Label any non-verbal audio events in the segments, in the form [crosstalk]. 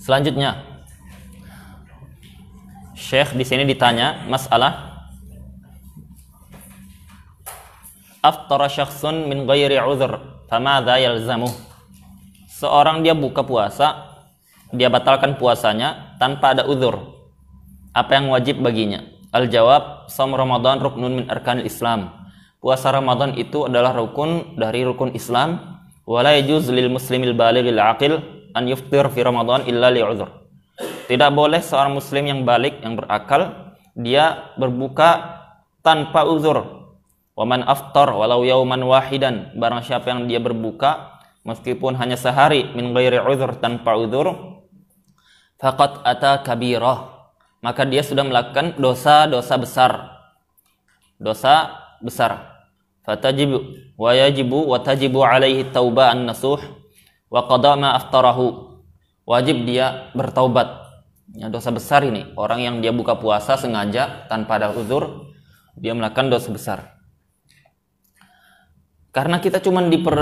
Selanjutnya, Syekh di sini ditanya masalah aftara syakhsun min ghairi uzur famadha yalzamuh seorang dia buka puasa dia batalkan puasanya tanpa ada uzur apa yang wajib baginya al jawab saum ramadan ruknun min arkanil islam puasa ramadan itu adalah rukun dari rukun islam wala yajuz lil muslimil balighil aqil an yuftir fi Ramadan illa li uzur. Tidak boleh seorang muslim yang balik yang berakal dia berbuka tanpa uzur. Waman aftar walau yauman wahidan barang siapa yang dia berbuka meskipun hanya sehari min ghairi uzur tanpa uzur faqat ata kabirah maka dia sudah melakukan dosa-dosa besar. Dosa besar فتجب ويجب وتجب عليه التوبة النصوح وقضاء ما أفطره wajib dia bertaubat ya, dosa besar ini orang yang dia buka puasa sengaja tanpa ada uzur dia melakukan dosa besar karena kita cuma diper,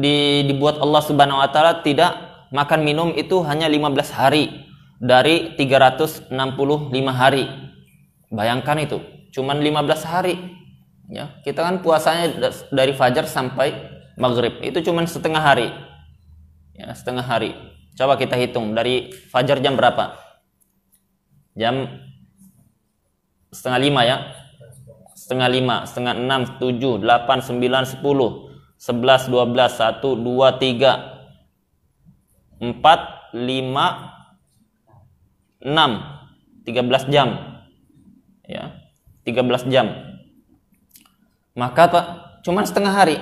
di, dibuat Allah Subhanahu wa taala tidak makan minum itu hanya 15 hari dari 365 hari bayangkan itu cuman 15 hari ya kita kan puasanya dari fajar sampai maghrib itu cuma setengah hari ya setengah hari coba kita hitung dari fajar jam berapa jam setengah lima ya setengah lima setengah enam tujuh delapan sembilan sepuluh sebelas dua belas satu dua tiga empat lima enam tiga belas jam ya tiga belas jam maka pak cuma setengah hari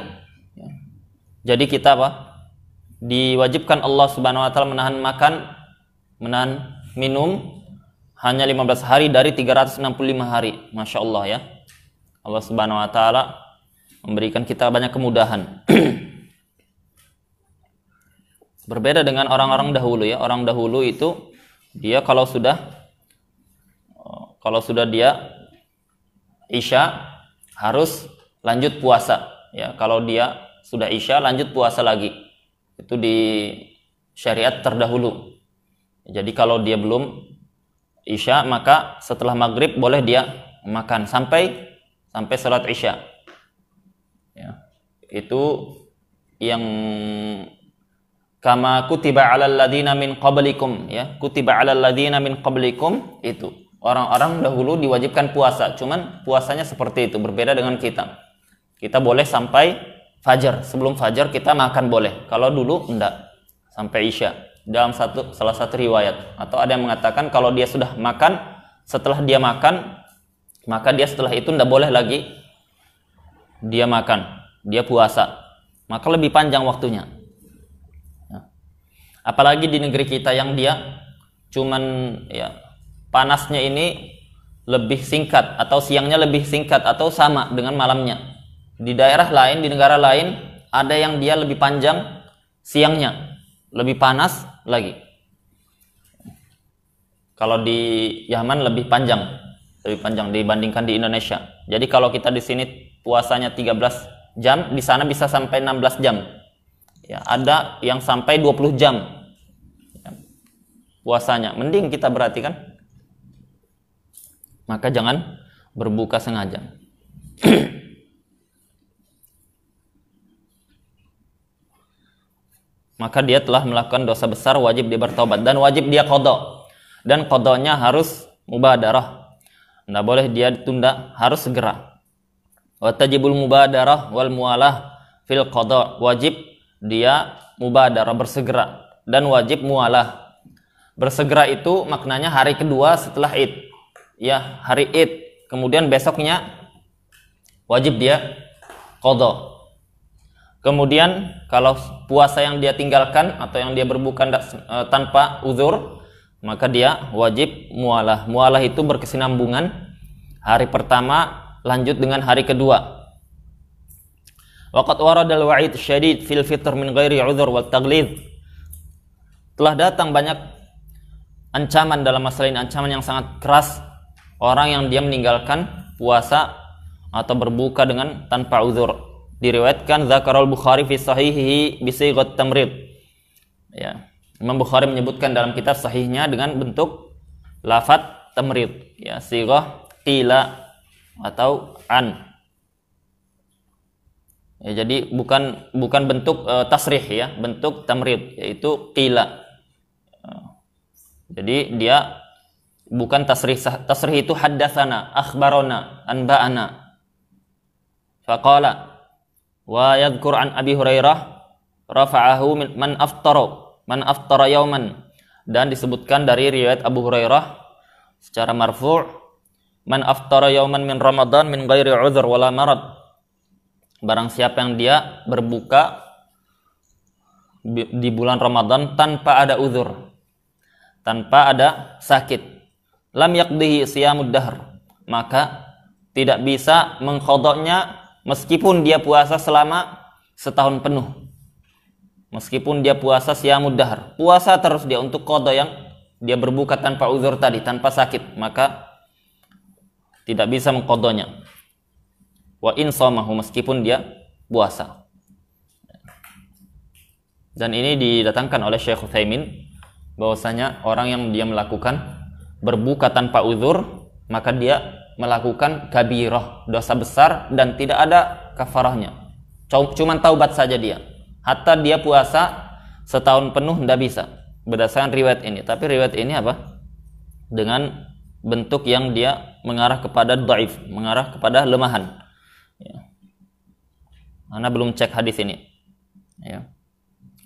ya. jadi kita apa diwajibkan Allah Subhanahu wa taala menahan makan menahan minum hanya 15 hari dari 365 hari Masya Allah ya Allah subhanahu wa ta'ala memberikan kita banyak kemudahan [clears throat] berbeda dengan orang-orang dahulu ya orang dahulu itu dia kalau sudah eh, kalau sudah dia isya harus lanjut puasa ya kalau dia sudah isya lanjut puasa lagi itu di syariat terdahulu jadi kalau dia belum isya maka setelah maghrib boleh dia makan sampai sampai sholat isya ya. itu yang kama kutiba alal ladina min qablikum ya kutiba alal ladina min qablikum itu orang-orang dahulu diwajibkan puasa cuman puasanya seperti itu berbeda dengan kita kita boleh sampai fajar. Sebelum fajar kita makan boleh. Kalau dulu enggak sampai isya. Dalam satu salah satu riwayat atau ada yang mengatakan kalau dia sudah makan setelah dia makan maka dia setelah itu tidak boleh lagi dia makan, dia puasa. Maka lebih panjang waktunya. Ya. Apalagi di negeri kita yang dia cuman ya panasnya ini lebih singkat atau siangnya lebih singkat atau sama dengan malamnya. Di daerah lain, di negara lain, ada yang dia lebih panjang siangnya, lebih panas lagi. Kalau di Yaman lebih panjang, lebih panjang dibandingkan di Indonesia. Jadi kalau kita di sini puasanya 13 jam, di sana bisa sampai 16 jam. Ya, ada yang sampai 20 jam ya, puasanya. Mending kita perhatikan. Maka jangan berbuka sengaja. [clears throat] maka dia telah melakukan dosa besar wajib dia bertobat dan wajib dia kodok dan kodoknya harus mubadarah tidak boleh dia ditunda harus segera watajibul mubadarah wal mualah fil kodok wajib dia mubadarah bersegera dan wajib mualah bersegera itu maknanya hari kedua setelah id ya hari id kemudian besoknya wajib dia kodok Kemudian kalau puasa yang dia tinggalkan atau yang dia berbuka eh, tanpa uzur, maka dia wajib mualah. Mualah itu berkesinambungan hari pertama lanjut dengan hari kedua. Waqat al wa'id syadid fil fitr min ghairi uzur wal taglid. Telah datang banyak ancaman dalam masalah ini, ancaman yang sangat keras orang yang dia meninggalkan puasa atau berbuka dengan tanpa uzur diriwayatkan Zakarul Bukhari fi sahihihi bisighat tamrid. Ya. Imam Bukhari menyebutkan dalam kitab sahihnya dengan bentuk lafat tamrid, ya, sighah tila atau an. Ya, jadi bukan bukan bentuk e, tasrih ya, bentuk tamrid yaitu qila. Eh, jadi dia bukan tasrih tasrih itu haddatsana, akhbarona, anba'ana. Faqala wa yadhkur an Abi Hurairah rafa'ahu man aftara man aftara yawman dan disebutkan dari riwayat Abu Hurairah secara marfu' man aftara yawman min Ramadan min ghairi uzur wala marad barang siapa yang dia berbuka di bulan Ramadan tanpa ada uzur tanpa ada sakit lam yakdihi siyamud dahr maka tidak bisa mengkodoknya meskipun dia puasa selama setahun penuh. Meskipun dia puasa siang dahar, puasa terus dia untuk kodoh yang dia berbuka tanpa uzur tadi, tanpa sakit, maka tidak bisa mengkodonya. Wa in meskipun dia puasa. Dan ini didatangkan oleh Syekh Utsaimin bahwasanya orang yang dia melakukan berbuka tanpa uzur maka dia melakukan kabirah dosa besar dan tidak ada kafarahnya cuman taubat saja dia hatta dia puasa setahun penuh tidak bisa berdasarkan riwayat ini tapi riwayat ini apa dengan bentuk yang dia mengarah kepada daif mengarah kepada lemahan ya. Anda belum cek hadis ini ya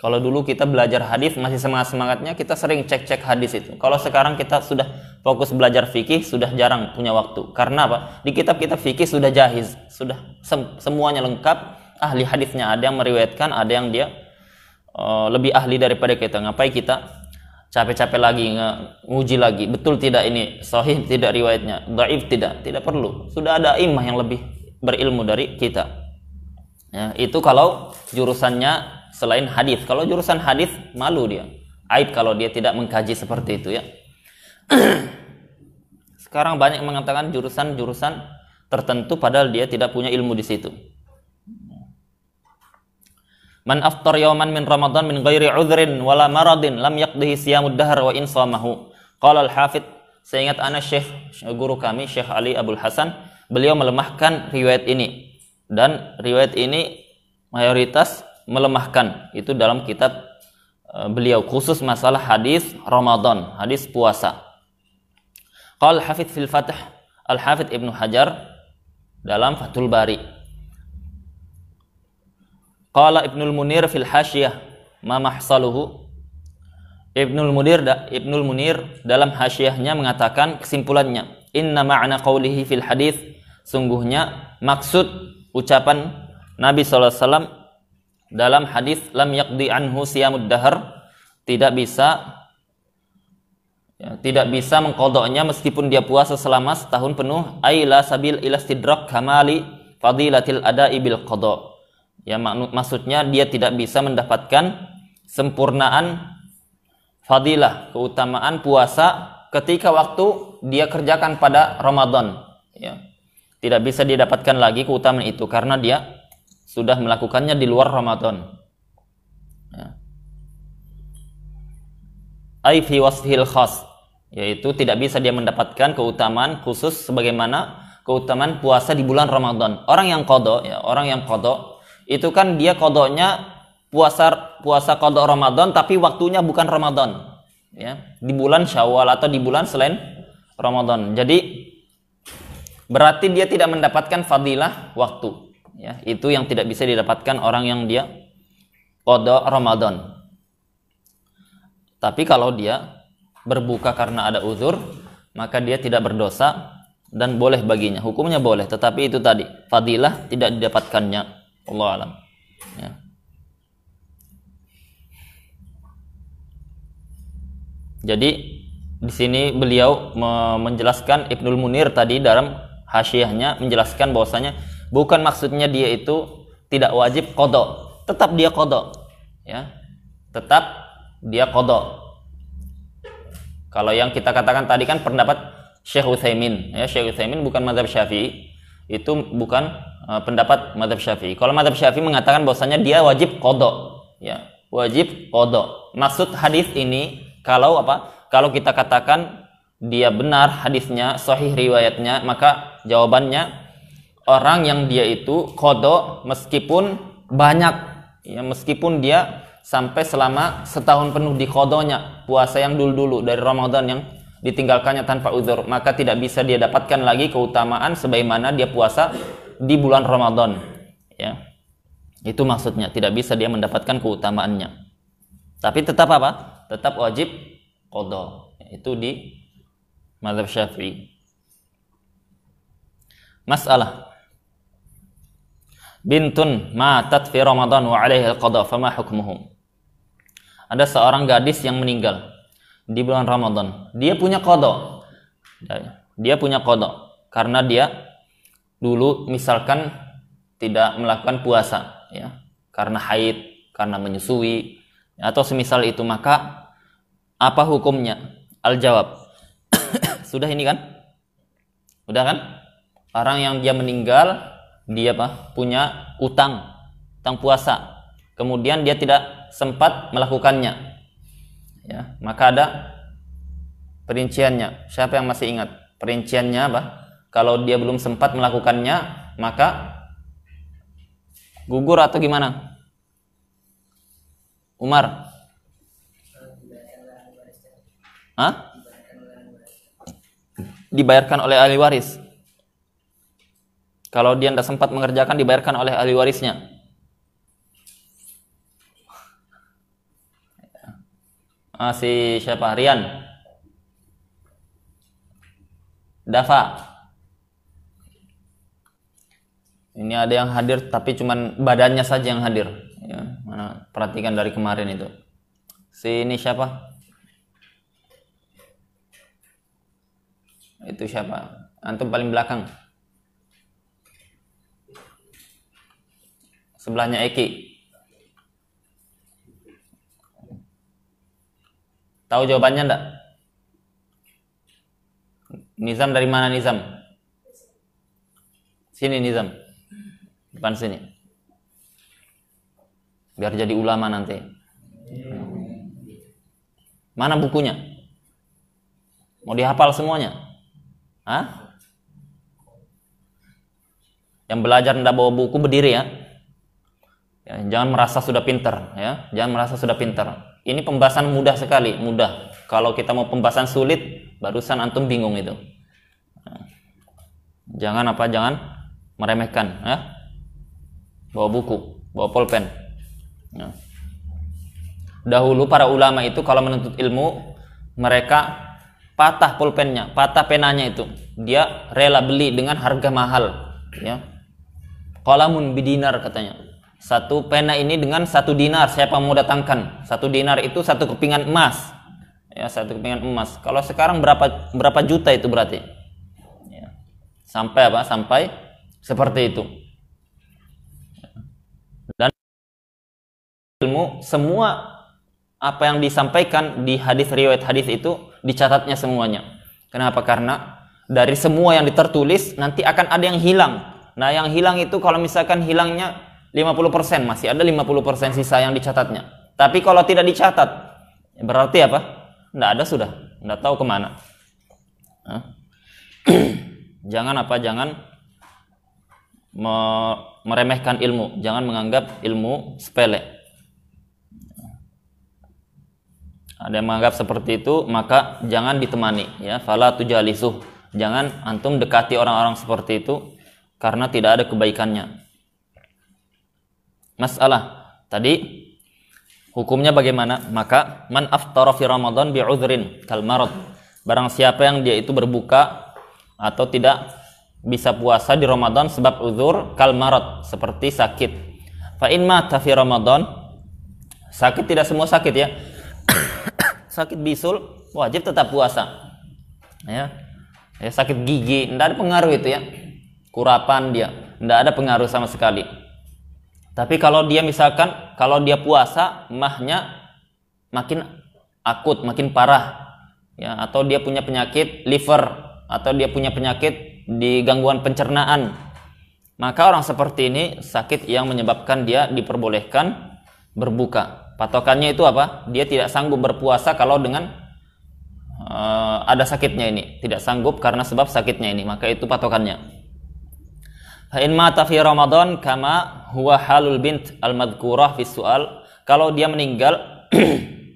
kalau dulu kita belajar hadis masih semangat-semangatnya kita sering cek-cek hadis itu. Kalau sekarang kita sudah fokus belajar fikih sudah jarang punya waktu. Karena apa? Di kitab-kitab fikih sudah jahiz, sudah sem semuanya lengkap, ahli hadisnya ada yang meriwayatkan, ada yang dia uh, lebih ahli daripada kita. Ngapain kita capek-capek lagi nguji lagi? Betul tidak ini sahih tidak riwayatnya? daif tidak? Tidak perlu. Sudah ada imah yang lebih berilmu dari kita. Ya, itu kalau jurusannya selain hadis. Kalau jurusan hadis malu dia. Aib kalau dia tidak mengkaji seperti itu ya. [clears throat] Sekarang banyak mengatakan jurusan-jurusan tertentu padahal dia tidak punya ilmu di situ. Man aftar yawman min Ramadan min ghairi udhrin wala maradin lam yaqdihi siyamud dahr wa in samahu. Qala al-Hafidh ingat anak Syekh guru kami Syekh Ali Abdul Hasan beliau melemahkan riwayat ini dan riwayat ini mayoritas melemahkan itu dalam kitab eh, beliau khusus masalah hadis Ramadan, hadis puasa. Qal Hafidz fil Fath Al-Hafidz Ibnu Hajar dalam Fathul Bari. Qala al Munir fil Hasyiyah ma mahsaluhu ibnu Munir Ibnul Munir dalam hasyiahnya mengatakan kesimpulannya inna ma'na qawlihi fil hadis sungguhnya maksud ucapan Nabi sallallahu alaihi wasallam dalam hadis lam yakdi anhu siyamud dahar tidak bisa ya, tidak bisa mengkodoknya meskipun dia puasa selama setahun penuh aila sabil ilastidrak kamali fadilatil ada ibil kodok ya maksudnya dia tidak bisa mendapatkan sempurnaan fadilah keutamaan puasa ketika waktu dia kerjakan pada Ramadan ya tidak bisa didapatkan lagi keutamaan itu karena dia sudah melakukannya di luar Ramadan. Ya. Ai fi wasfil khas yaitu tidak bisa dia mendapatkan keutamaan khusus sebagaimana keutamaan puasa di bulan Ramadan. Orang yang kodok, ya, orang yang kodok, itu kan dia kodoknya puasa puasa kodok Ramadan tapi waktunya bukan Ramadan. Ya, di bulan Syawal atau di bulan selain Ramadan. Jadi berarti dia tidak mendapatkan fadilah waktu ya itu yang tidak bisa didapatkan orang yang dia kodo Ramadan tapi kalau dia berbuka karena ada uzur maka dia tidak berdosa dan boleh baginya hukumnya boleh tetapi itu tadi fadilah tidak didapatkannya Allah alam ya. jadi di sini beliau menjelaskan Ibnul Munir tadi dalam hasyiahnya menjelaskan bahwasanya Bukan maksudnya dia itu tidak wajib kodok, tetap dia kodok, ya, tetap dia kodok. Kalau yang kita katakan tadi kan pendapat Syekh Utsaimin, ya Syekh Utsaimin bukan madhab Syafi'i, itu bukan uh, pendapat madhab Syafi'i. Kalau madhab Syafi'i mengatakan bahwasanya dia wajib kodok, ya, wajib kodok. Maksud hadis ini kalau apa? Kalau kita katakan dia benar hadisnya, sahih riwayatnya, maka jawabannya orang yang dia itu kodok meskipun banyak ya meskipun dia sampai selama setahun penuh di kodonya puasa yang dulu-dulu dari Ramadan yang ditinggalkannya tanpa uzur maka tidak bisa dia dapatkan lagi keutamaan sebagaimana dia puasa di bulan Ramadan ya itu maksudnya tidak bisa dia mendapatkan keutamaannya tapi tetap apa tetap wajib kodo itu di madhab syafi'i masalah Bintun matat fi Ramadan wa alaihi al-qada fama hukmuhum. Ada seorang gadis yang meninggal di bulan Ramadan. Dia punya qada. Dia punya qada karena dia dulu misalkan tidak melakukan puasa ya, karena haid, karena menyusui atau semisal itu maka apa hukumnya? Al jawab. [coughs] Sudah ini kan? Sudah kan? Orang yang dia meninggal dia apa punya utang utang puasa kemudian dia tidak sempat melakukannya ya maka ada perinciannya siapa yang masih ingat perinciannya apa kalau dia belum sempat melakukannya maka gugur atau gimana Umar Hah? dibayarkan oleh ahli waris kalau dia tidak sempat mengerjakan dibayarkan oleh ahli warisnya. masih ah, siapa? Rian. Dafa. Ini ada yang hadir tapi cuman badannya saja yang hadir. Ya, mana perhatikan dari kemarin itu. Si ini siapa? Itu siapa? Antum paling belakang. sebelahnya Eki. Tahu jawabannya enggak? Nizam dari mana Nizam? Sini Nizam. Depan sini. Biar jadi ulama nanti. Mana bukunya? Mau dihafal semuanya? Hah? Yang belajar ndak bawa buku berdiri ya. Ya, jangan merasa sudah pinter, ya. Jangan merasa sudah pinter. Ini pembahasan mudah sekali, mudah. Kalau kita mau pembahasan sulit, barusan antum bingung itu. Jangan apa, jangan meremehkan, ya. Bawa buku, bawa pulpen. Ya. Dahulu para ulama itu kalau menuntut ilmu, mereka patah pulpennya, patah penanya itu. Dia rela beli dengan harga mahal, ya. Qalamun bidinar katanya satu pena ini dengan satu dinar siapa mau datangkan satu dinar itu satu kepingan emas ya satu kepingan emas kalau sekarang berapa berapa juta itu berarti ya. sampai apa sampai seperti itu dan ilmu semua apa yang disampaikan di hadis riwayat hadis itu dicatatnya semuanya kenapa karena dari semua yang ditertulis nanti akan ada yang hilang nah yang hilang itu kalau misalkan hilangnya 50% masih ada 50% sisa yang dicatatnya. Tapi kalau tidak dicatat, ya berarti apa? Tidak ada sudah, tidak tahu kemana. [clears throat] jangan apa? Jangan meremehkan ilmu, jangan menganggap ilmu sepele. Ada yang menganggap seperti itu, maka jangan ditemani. Ya, fala tujalisuh. Jangan antum dekati orang-orang seperti itu karena tidak ada kebaikannya masalah tadi hukumnya bagaimana maka man aftara fi ramadan bi udhrin kal marad barang siapa yang dia itu berbuka atau tidak bisa puasa di Ramadan sebab uzur kal marad seperti sakit fa in mata fi Ramadan sakit tidak semua sakit ya [coughs] sakit bisul wajib tetap puasa ya ya sakit gigi tidak ada pengaruh itu ya kurapan dia tidak ada pengaruh sama sekali tapi kalau dia misalkan kalau dia puasa mahnya makin akut, makin parah ya atau dia punya penyakit liver atau dia punya penyakit di gangguan pencernaan. Maka orang seperti ini sakit yang menyebabkan dia diperbolehkan berbuka. Patokannya itu apa? Dia tidak sanggup berpuasa kalau dengan uh, ada sakitnya ini, tidak sanggup karena sebab sakitnya ini, maka itu patokannya. In mata fi Ramadan kama huwa halul bint al madkurah fi sual. Kalau dia meninggal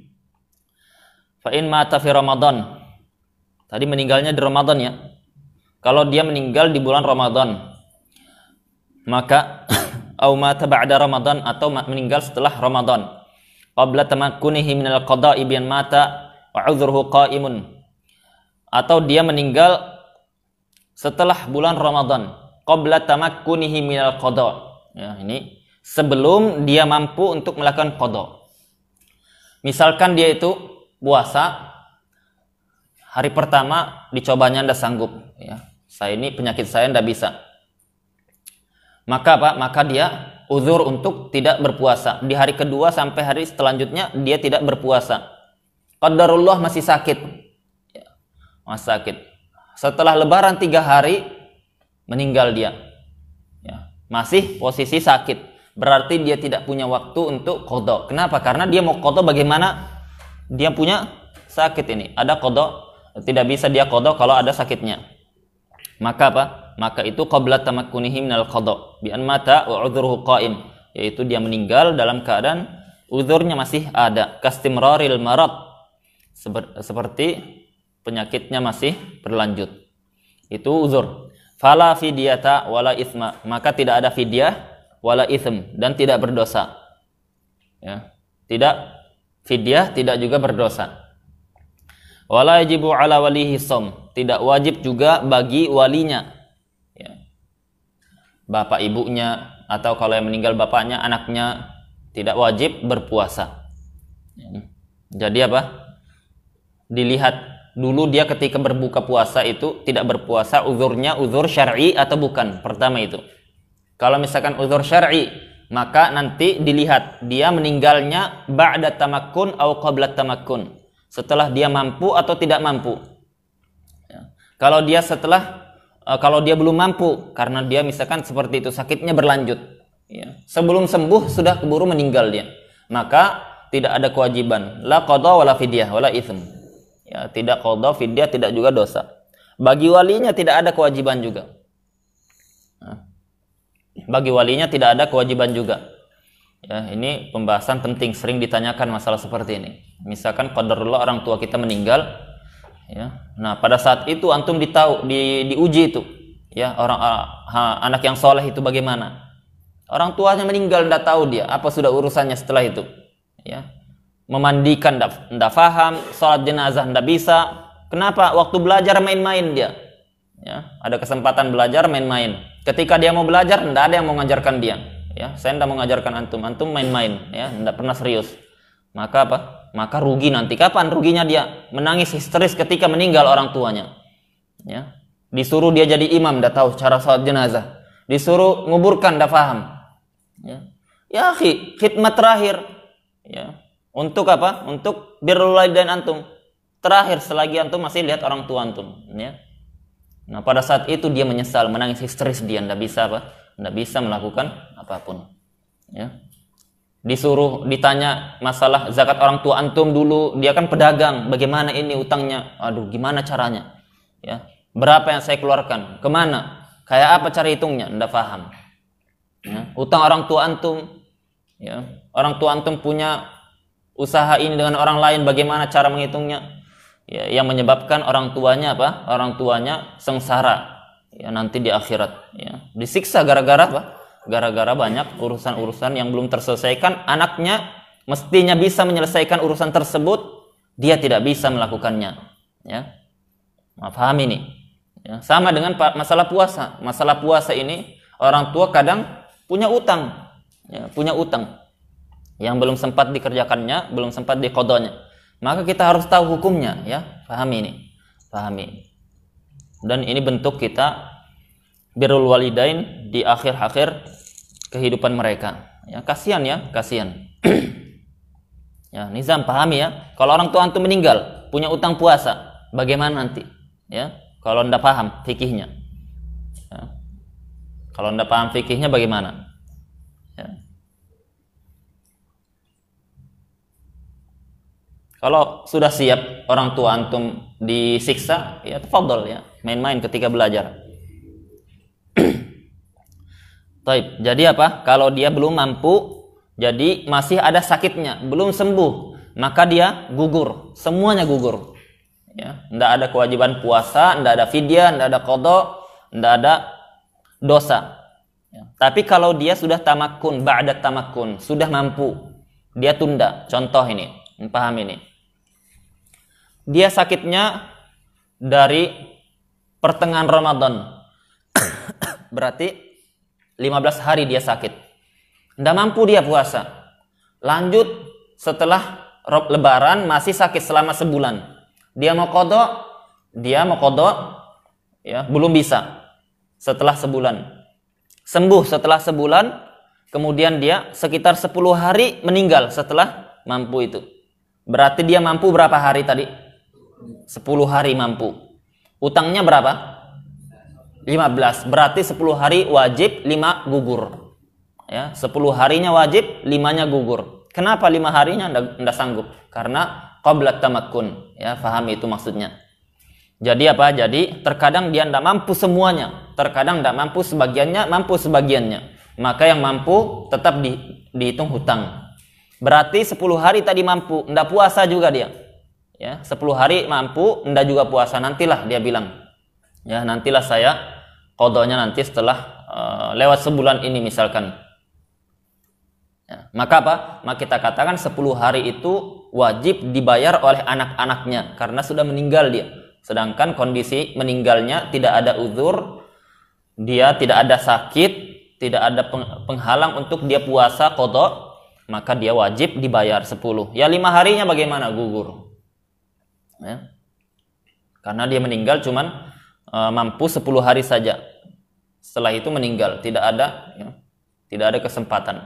[clears throat] fa in mata fi Ramadan. Tadi meninggalnya di Ramadan ya. Kalau dia meninggal di bulan Ramadan maka [clears throat] au mata ba'da Ramadan atau meninggal setelah Ramadan. Qabla tamakkunihi al qada'i bi mata wa 'udhruhu qa'imun. Atau dia meninggal setelah bulan Ramadan qabla tamakkunihi minal qada. Ya, ini sebelum dia mampu untuk melakukan qada. Misalkan dia itu puasa hari pertama dicobanya ndak sanggup ya. Saya ini penyakit saya ndak bisa. Maka apa? maka dia uzur untuk tidak berpuasa. Di hari kedua sampai hari selanjutnya dia tidak berpuasa. Qadarullah masih sakit. Ya, masih sakit. Setelah lebaran tiga hari meninggal dia ya masih posisi sakit berarti dia tidak punya waktu untuk kodok kenapa karena dia mau kodok bagaimana dia punya sakit ini ada kodok tidak bisa dia kodok kalau ada sakitnya maka apa maka itu qabla tamakkunihi minal qada bi an mata wa udhruhu qaim yaitu dia meninggal dalam keadaan uzurnya masih ada kastimraril marad seperti penyakitnya masih berlanjut itu uzur fala fidyata wala isma maka tidak ada fidyah wala ism dan tidak berdosa ya tidak fidyah tidak juga berdosa wala yajibu ala walihi som tidak wajib juga bagi walinya ya. bapak ibunya atau kalau yang meninggal bapaknya anaknya tidak wajib berpuasa ya. jadi apa dilihat dulu dia ketika berbuka puasa itu tidak berpuasa uzurnya uzur syar'i atau bukan pertama itu kalau misalkan uzur syar'i maka nanti dilihat dia meninggalnya ba'da tamakun atau qabla tamakun setelah dia mampu atau tidak mampu ya. kalau dia setelah eh, kalau dia belum mampu karena dia misalkan seperti itu sakitnya berlanjut ya. sebelum sembuh sudah keburu meninggal dia maka tidak ada kewajiban la qada wala fidyah wala ithm ya, tidak qadha fidyah tidak juga dosa bagi walinya tidak ada kewajiban juga nah, bagi walinya tidak ada kewajiban juga ya ini pembahasan penting sering ditanyakan masalah seperti ini misalkan qadarullah orang tua kita meninggal ya nah pada saat itu antum ditahu di diuji itu ya orang ah, ha, anak yang soleh itu bagaimana orang tuanya meninggal tidak tahu dia apa sudah urusannya setelah itu ya memandikan ndak faham, sholat jenazah ndak bisa. Kenapa? Waktu belajar main-main dia. Ya, ada kesempatan belajar main-main. Ketika dia mau belajar, ndak ada yang mau mengajarkan dia. Ya, saya ndak mau ngajarkan antum, antum main-main. Ya, ndak pernah serius. Maka apa? Maka rugi nanti. Kapan ruginya dia? Menangis histeris ketika meninggal orang tuanya. Ya, disuruh dia jadi imam, ndak tahu cara sholat jenazah. Disuruh nguburkan, ndak faham. Ya, ya, khidmat terakhir. Ya, untuk apa? Untuk birrulai dan antum. Terakhir selagi antum masih lihat orang tua antum, ya. Nah, pada saat itu dia menyesal, menangis histeris dia tidak bisa apa? Tidak bisa melakukan apapun. Ya. Disuruh ditanya masalah zakat orang tua antum dulu, dia kan pedagang, bagaimana ini utangnya? Aduh, gimana caranya? Ya. Berapa yang saya keluarkan? Kemana? Kayak apa cara hitungnya? Tidak paham. Ya. Utang orang tua antum, ya. orang tua antum punya usaha ini dengan orang lain bagaimana cara menghitungnya ya, yang menyebabkan orang tuanya apa orang tuanya sengsara ya nanti di akhirat ya disiksa gara-gara apa gara-gara banyak urusan-urusan yang belum terselesaikan anaknya mestinya bisa menyelesaikan urusan tersebut dia tidak bisa melakukannya ya nah, paham ini ya, sama dengan masalah puasa masalah puasa ini orang tua kadang punya utang ya, punya utang yang belum sempat dikerjakannya, belum sempat dikodonya. Maka kita harus tahu hukumnya, ya. Pahami ini. Pahami. Dan ini bentuk kita birrul walidain di akhir-akhir kehidupan mereka. Ya, kasihan ya, kasihan. [clears throat] ya, nizam pahami ya. Kalau orang tua antum meninggal, punya utang puasa, bagaimana nanti? Ya, kalau Anda paham fikihnya. Ya. Kalau Anda paham fikihnya bagaimana? Kalau sudah siap orang tua antum disiksa, ya tafadhol ya, main-main ketika belajar. [clears throat] Taib. Jadi apa? Kalau dia belum mampu, jadi masih ada sakitnya, belum sembuh, maka dia gugur, semuanya gugur. Ya, ndak ada kewajiban puasa, ndak ada fidyah, ndak ada kodok, ndak ada dosa. Ya. Tapi kalau dia sudah tamakun, ba'da tamakun, sudah mampu, dia tunda. Contoh ini, paham ini dia sakitnya dari pertengahan Ramadan. Berarti 15 hari dia sakit. Tidak mampu dia puasa. Lanjut setelah lebaran masih sakit selama sebulan. Dia mau kodok, dia mau kodok, ya belum bisa setelah sebulan. Sembuh setelah sebulan, kemudian dia sekitar 10 hari meninggal setelah mampu itu. Berarti dia mampu berapa hari tadi? 10 hari mampu. Utangnya berapa? 15. Berarti 10 hari wajib, 5 gugur. Ya, 10 harinya wajib, 5-nya gugur. Kenapa 5 harinya anda, anda sanggup? Karena qabla tamakun. Ya, fahami itu maksudnya. Jadi apa? Jadi terkadang dia tidak mampu semuanya. Terkadang tidak mampu sebagiannya, mampu sebagiannya. Maka yang mampu tetap di, dihitung hutang. Berarti 10 hari tadi mampu, tidak puasa juga dia ya 10 hari mampu anda juga puasa nantilah dia bilang ya nantilah saya kodonya nanti setelah e, lewat sebulan ini misalkan ya, maka apa maka kita katakan sepuluh hari itu wajib dibayar oleh anak-anaknya karena sudah meninggal dia sedangkan kondisi meninggalnya tidak ada uzur dia tidak ada sakit tidak ada penghalang untuk dia puasa kodok maka dia wajib dibayar 10 ya lima harinya bagaimana gugur ya. karena dia meninggal cuman e, mampu 10 hari saja setelah itu meninggal tidak ada ya, tidak ada kesempatan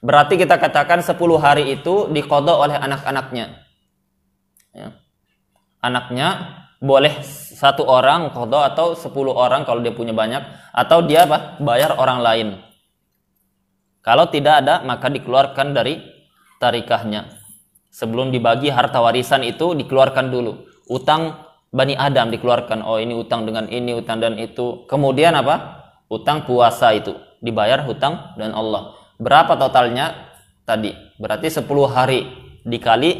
berarti kita katakan 10 hari itu dikodok oleh anak-anaknya ya. anaknya boleh satu orang kodok atau 10 orang kalau dia punya banyak atau dia apa bayar orang lain kalau tidak ada maka dikeluarkan dari tarikahnya sebelum dibagi harta warisan itu dikeluarkan dulu utang Bani Adam dikeluarkan oh ini utang dengan ini utang dan itu kemudian apa utang puasa itu dibayar hutang dan Allah berapa totalnya tadi berarti 10 hari dikali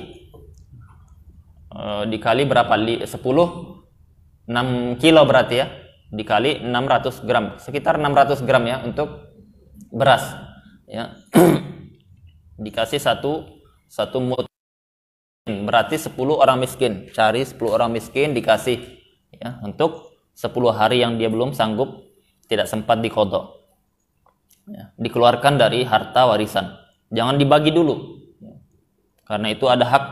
eh, dikali berapa 10 6 kilo berarti ya dikali 600 gram sekitar 600 gram ya untuk beras ya [clears throat] dikasih satu satu mut Hmm, berarti 10 orang miskin cari 10 orang miskin dikasih ya untuk 10 hari yang dia belum sanggup tidak sempat dikodok ya, dikeluarkan dari harta warisan jangan dibagi dulu ya. karena itu ada hak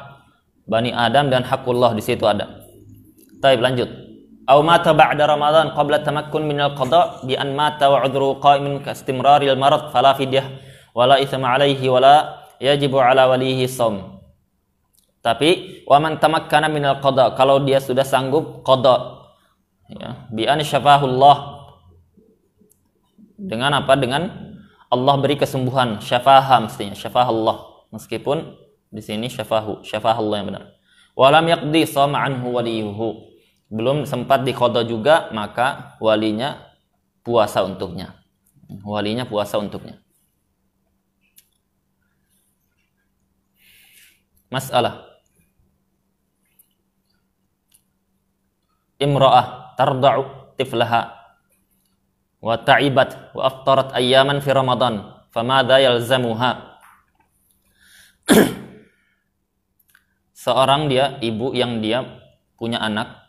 Bani Adam dan hakullah di situ ada Taib lanjut Au mata ba'da Ramadan qabla tamakkun min al-qada bi an mata wa udru qa'imin ka marad fala fidyah wala ithma alayhi wala yajibu ala walihi shaum tapi waman tamakkana minal qada, kalau dia sudah sanggup qada ya, bi an syafahullah dengan apa? Dengan Allah beri kesembuhan, syafahah mestinya, syafahullah. Meskipun di sini syafahu, syafahullah yang benar. Walam yaqdi sama anhu waliyuhu. Belum sempat diqada juga, maka walinya puasa untuknya. Walinya puasa untuknya. Masalah imra'ah tarda'u tiflaha wa ta'ibat wa aftarat ayyaman fi ramadan famadha yalzamuha [clears throat] seorang dia ibu yang dia punya anak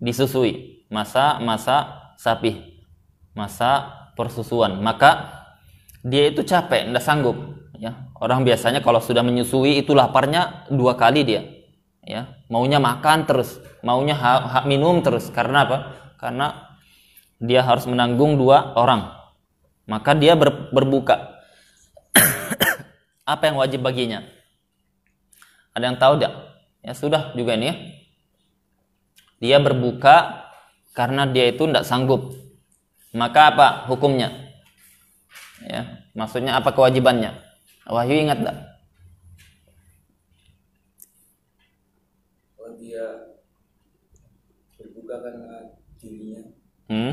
disusui masa-masa sapi masa persusuan maka dia itu capek tidak sanggup ya orang biasanya kalau sudah menyusui itu laparnya dua kali dia ya maunya makan terus, maunya hak ha, minum terus. Karena apa? Karena dia harus menanggung dua orang. Maka dia ber, berbuka. [coughs] apa yang wajib baginya? Ada yang tahu tidak? Ya sudah juga ini ya. Dia berbuka karena dia itu tidak sanggup. Maka apa hukumnya? Ya, maksudnya apa kewajibannya? Wahyu ingat tidak? dirinya hmm?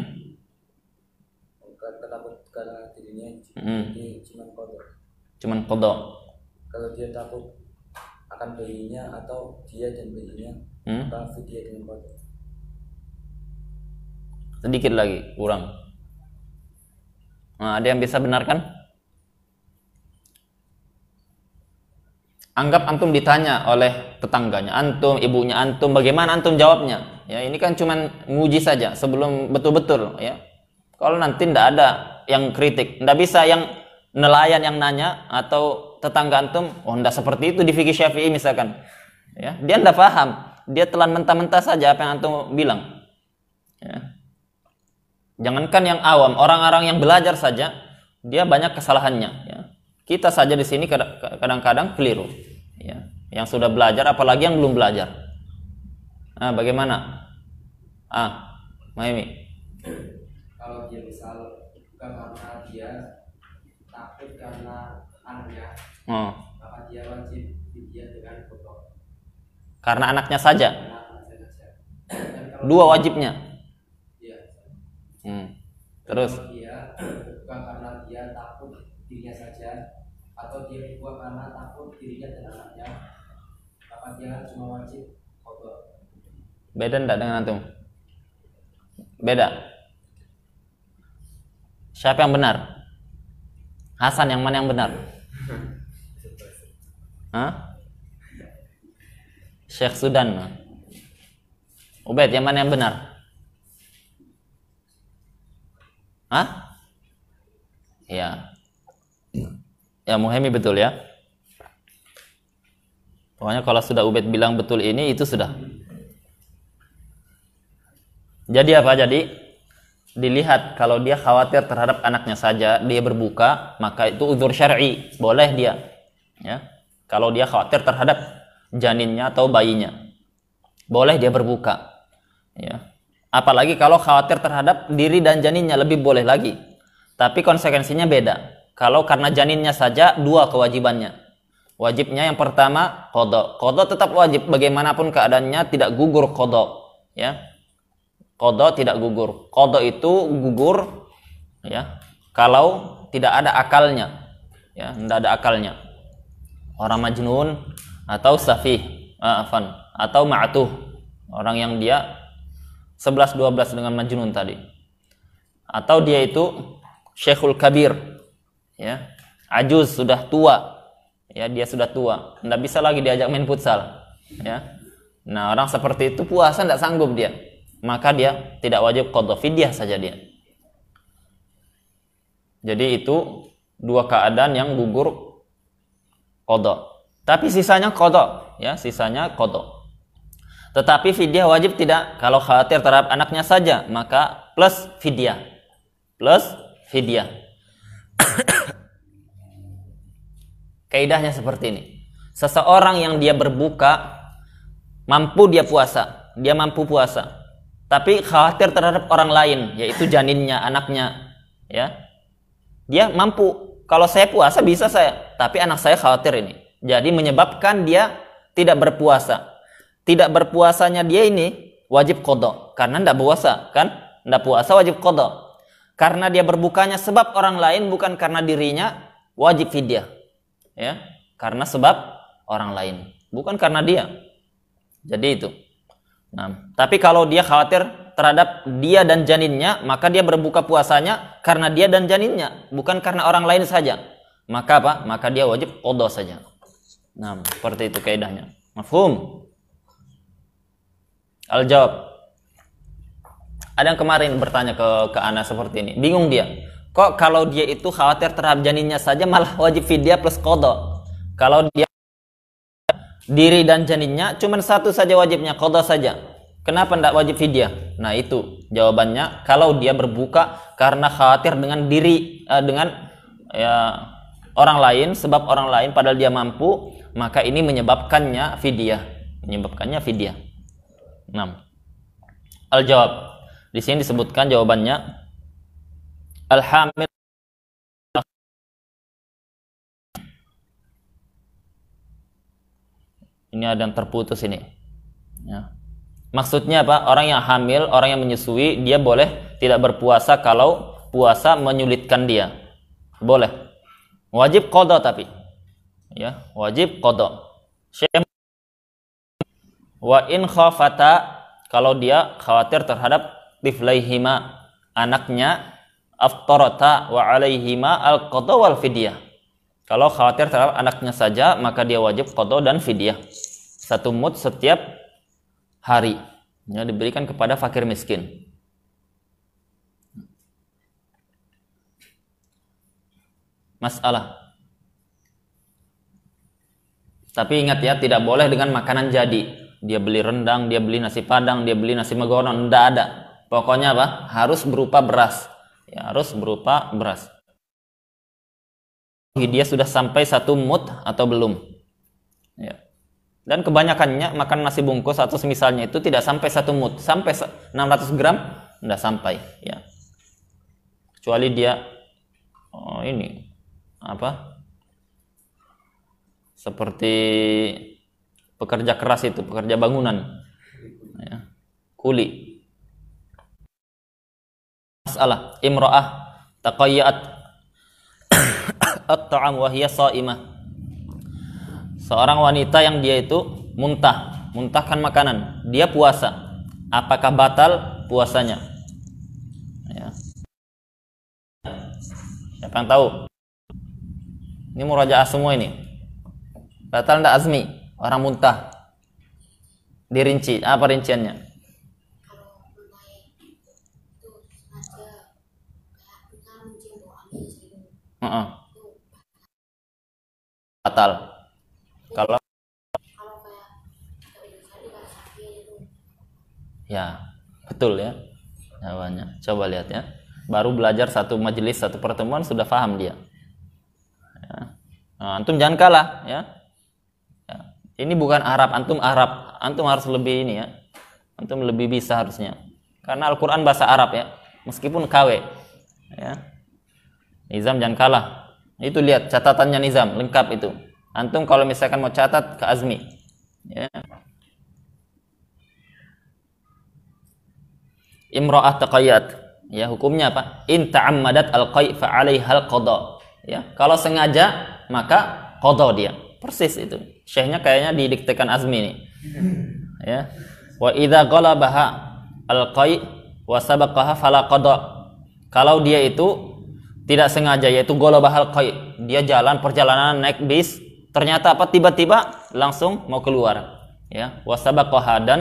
takut karena dirinya hmm. cuma cuman kodok cuman kodok kalau dia takut akan bayinya atau dia dan bayinya hmm? maka dia dengan kodok sedikit lagi kurang nah, ada yang bisa benarkan Anggap antum ditanya oleh tetangganya antum, ibunya antum, bagaimana antum jawabnya? Ya, ini kan cuman muji saja sebelum betul-betul ya. Kalau nanti tidak ada yang kritik, tidak bisa yang nelayan yang nanya atau tetangga antum, oh tidak seperti itu di fikih Syafi'i misalkan. Ya, dia tidak paham, dia telan mentah-mentah saja apa yang antum bilang. Ya. Jangankan yang awam, orang-orang yang belajar saja dia banyak kesalahannya. Ya. Kita saja di sini kadang-kadang keliru. Ya. Yang sudah belajar, apalagi yang belum belajar. Nah, bagaimana? Ah, Maimi. Kalau dia misal bukan karena dia takut karena anaknya, oh. maka dia wajib dia dengan foto Karena anaknya saja. Dua wajibnya. Iya. Hmm. Terus. Dia bukan karena dia takut dirinya saja atau dia dibuat karena takut dirinya dan anaknya apa dia cuma wajib kotor beda enggak dengan antum beda siapa yang benar Hasan yang mana yang benar Hah? Syekh Sudan Ubed yang mana yang benar Hah? ya Ya Muhemi betul ya. Pokoknya kalau sudah Ubed bilang betul ini itu sudah. Jadi apa? Jadi dilihat kalau dia khawatir terhadap anaknya saja dia berbuka maka itu uzur syar'i boleh dia ya kalau dia khawatir terhadap janinnya atau bayinya boleh dia berbuka ya apalagi kalau khawatir terhadap diri dan janinnya lebih boleh lagi tapi konsekuensinya beda kalau karena janinnya saja dua kewajibannya. Wajibnya yang pertama kodok. Kodok tetap wajib bagaimanapun keadaannya tidak gugur kodok. Ya, kodok tidak gugur. Kodok itu gugur ya kalau tidak ada akalnya. Ya, tidak ada akalnya. Orang majnun atau safih, uh, ah, afan, atau ma'atuh Orang yang dia 11 12 dengan majnun tadi. Atau dia itu syekhul kabir ya ajuz sudah tua ya dia sudah tua tidak bisa lagi diajak main futsal ya nah orang seperti itu puasa tidak sanggup dia maka dia tidak wajib qadha fidyah saja dia jadi itu dua keadaan yang gugur qadha tapi sisanya qadha ya sisanya qadha tetapi fidyah wajib tidak kalau khawatir terhadap anaknya saja maka plus fidyah plus fidyah [coughs] Kaidahnya seperti ini. Seseorang yang dia berbuka mampu dia puasa, dia mampu puasa. Tapi khawatir terhadap orang lain, yaitu janinnya, anaknya, ya. Dia mampu. Kalau saya puasa bisa saya, tapi anak saya khawatir ini. Jadi menyebabkan dia tidak berpuasa. Tidak berpuasanya dia ini wajib kodok karena ndak puasa kan? ndak puasa wajib kodok. Karena dia berbukanya sebab orang lain bukan karena dirinya wajib fidyah ya karena sebab orang lain bukan karena dia jadi itu nah tapi kalau dia khawatir terhadap dia dan janinnya maka dia berbuka puasanya karena dia dan janinnya bukan karena orang lain saja maka apa maka dia wajib qada saja nah seperti itu kaidahnya mafhum al jawab ada yang kemarin bertanya ke ke Ana seperti ini bingung dia Kok kalau dia itu khawatir terhadap janinnya saja malah wajib fidyah plus kodo. Kalau dia diri dan janinnya cuman satu saja wajibnya kodo saja. Kenapa tidak wajib fidyah? Nah itu jawabannya. Kalau dia berbuka karena khawatir dengan diri eh, dengan ya, orang lain sebab orang lain padahal dia mampu maka ini menyebabkannya fidyah menyebabkannya fidyah 6 al jawab di sini disebutkan jawabannya Alhamdulillah, Ini ada yang terputus ini. Ya. Maksudnya apa? Orang yang hamil, orang yang menyusui, dia boleh tidak berpuasa kalau puasa menyulitkan dia. Boleh. Wajib kodok tapi. Ya, wajib kodok. wa in khafata kalau dia khawatir terhadap tiflaihima anaknya aftarata wa alaihima al qada wal fidyah. Kalau khawatir terhadap anaknya saja, maka dia wajib qada dan fidyah. Satu mut setiap hari. Ya, diberikan kepada fakir miskin. Masalah. Tapi ingat ya, tidak boleh dengan makanan jadi. Dia beli rendang, dia beli nasi padang, dia beli nasi megono, tidak ada. Pokoknya apa? Harus berupa beras ya, harus berupa beras dia sudah sampai satu mut atau belum ya. dan kebanyakannya makan nasi bungkus atau semisalnya itu tidak sampai satu mut sampai 600 gram tidak sampai ya kecuali dia oh, ini apa seperti pekerja keras itu pekerja bangunan ya. kuli masalah imra'ah taqayyat at-ta'am wa hiya sa'imah seorang wanita yang dia itu muntah muntahkan makanan dia puasa apakah batal puasanya ya. siapa yang tahu ini murajaah semua ini batal ndak azmi orang muntah dirinci apa rinciannya Uh -uh. Batal. Kalau Ya, betul ya jawabannya. Coba lihat ya. Baru belajar satu majelis, satu pertemuan sudah paham dia. Ya. Nah, antum jangan kalah ya. ya. Ini bukan Arab, antum Arab. Antum harus lebih ini ya. Antum lebih bisa harusnya. Karena Al-Qur'an bahasa Arab ya, meskipun KW. Ya. Nizam jangan kalah. Itu lihat catatannya Nizam lengkap itu. Antum kalau misalkan mau catat ke Azmi. Ya. Imra'ah taqayyat. Ya, hukumnya apa? In ta'ammadat al-qai' fa 'alaihal qada. Ya, kalau sengaja maka qada dia. Persis itu. Syekhnya kayaknya didiktekan Azmi nih. Ya. Wa idza ghalabaha al-qai' wa sabaqaha fala qada. Kalau dia itu tidak sengaja yaitu golobahal koi dia jalan perjalanan naik bis ternyata apa tiba-tiba langsung mau keluar ya wasabakoha dan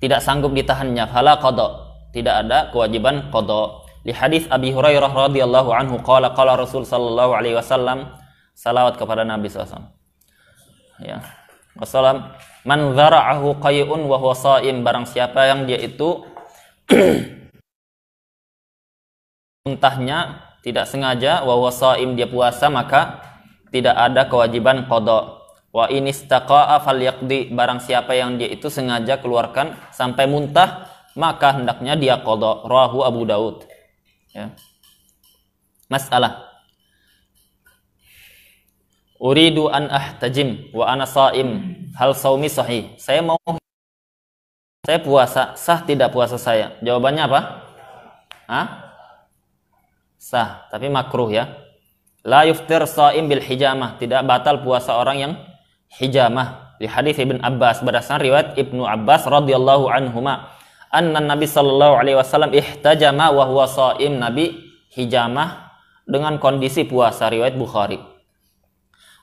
tidak sanggup ditahannya fala kodo tidak ada kewajiban kodo di hadis Abi Hurairah radhiyallahu anhu qala qala Rasul sallallahu alaihi wasallam salawat kepada Nabi SAW ya wasallam man zara'ahu qai'un wa huwa sha'im barang siapa yang dia itu [clears throat] muntahnya tidak sengaja wa wasaim dia puasa maka tidak ada kewajiban qada. Wa inistaqa'a falyaqdi barang siapa yang dia itu sengaja keluarkan sampai muntah maka hendaknya dia kodok. Rahu Abu Daud. Ya. Masalah Uridu an ahtajim wa ana saim hal saumi sahih. Saya mau saya puasa, sah tidak puasa saya? Jawabannya apa? Hah? sah, tapi makruh ya. La yuftir saim bil hijamah, tidak batal puasa orang yang hijamah. Di hadis Ibn Abbas berdasarkan riwayat Ibnu Abbas radhiyallahu anhuma, anna Nabi sallallahu alaihi wasallam ihtajama wa huwa saim Nabi hijamah dengan kondisi puasa riwayat Bukhari.